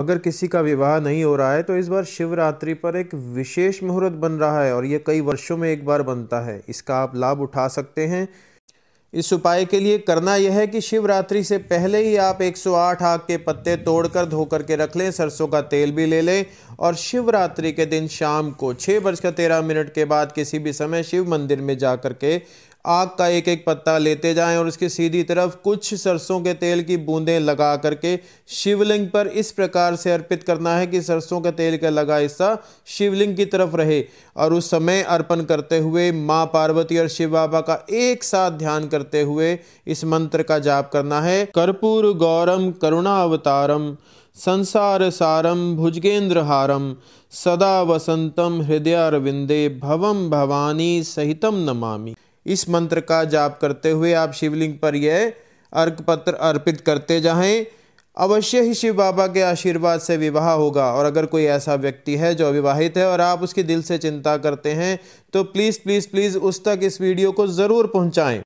अगर किसी का विवाह नहीं हो रहा है तो इस बार शिवरात्रि पर एक विशेष मुहूर्त बन रहा है और ये कई वर्षों में एक बार बनता है इसका आप लाभ उठा सकते हैं इस उपाय के लिए करना यह है कि शिवरात्रि से पहले ही आप 108 आग के पत्ते तोड़कर धोकर के रख लें सरसों का तेल भी ले लें और शिवरात्रि के दिन शाम को छः बजकर तेरह मिनट के बाद किसी भी समय शिव मंदिर में जा कर के आग का एक एक पत्ता लेते जाएं और उसकी सीधी तरफ कुछ सरसों के तेल की बूंदें लगा करके शिवलिंग पर इस प्रकार से अर्पित करना है कि सरसों के तेल का लगा हिस्सा शिवलिंग की तरफ रहे और उस समय अर्पण करते हुए माँ पार्वती और शिव बाबा का एक साथ ध्यान करते हुए इस मंत्र का जाप करना है कर्पूर गौरम करुणा अवतारम संसार सारम भुजगेंद्र हारम सदा वसंतम अरविंदे भवम भवानी सहितम नमामि इस मंत्र का जाप करते हुए आप शिवलिंग पर यह पत्र अर्पित करते जाएं अवश्य ही शिव बाबा के आशीर्वाद से विवाह होगा और अगर कोई ऐसा व्यक्ति है जो अविवाहित है और आप उसकी दिल से चिंता करते हैं तो प्लीज़ प्लीज़ प्लीज़ उस तक इस वीडियो को ज़रूर पहुंचाएं